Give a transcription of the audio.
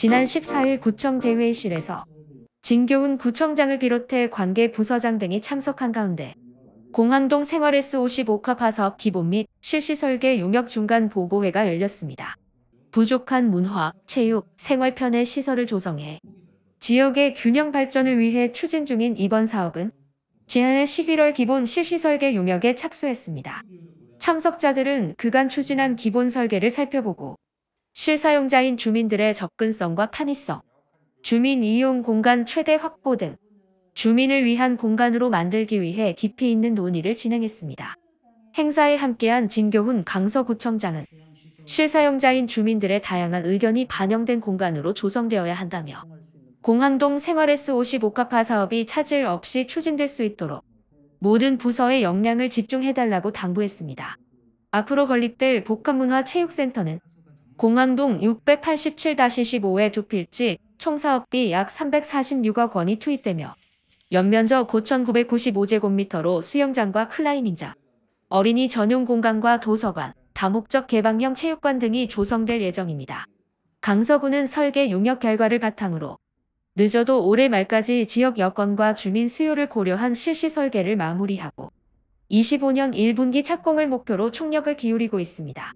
지난 14일 구청 대회의실에서 진교훈 구청장을 비롯해 관계 부서장 등이 참석한 가운데 공항동 생활S 55카 파사업 기본 및 실시 설계 용역 중간 보고회가 열렸습니다. 부족한 문화, 체육, 생활편의 시설을 조성해 지역의 균형 발전을 위해 추진 중인 이번 사업은 지난해 11월 기본 실시 설계 용역에 착수했습니다. 참석자들은 그간 추진한 기본 설계를 살펴보고 실사용자인 주민들의 접근성과 편의성, 주민 이용 공간 최대 확보 등 주민을 위한 공간으로 만들기 위해 깊이 있는 논의를 진행했습니다. 행사에 함께한 진교훈 강서구청장은 실사용자인 주민들의 다양한 의견이 반영된 공간으로 조성되어야 한다며 공항동 생활S 55카파 사업이 차질 없이 추진될 수 있도록 모든 부서의 역량을 집중해달라고 당부했습니다. 앞으로 건립될 복합문화체육센터는 공항동 6 8 7 1 5에두 필지 총사업비 약 346억 원이 투입되며 연면적 9,995제곱미터로 수영장과 클라이밍장 어린이 전용 공간과 도서관, 다목적 개방형 체육관 등이 조성될 예정입니다. 강서구는 설계 용역 결과를 바탕으로 늦어도 올해 말까지 지역 여건과 주민 수요를 고려한 실시 설계를 마무리하고 25년 1분기 착공을 목표로 총력을 기울이고 있습니다.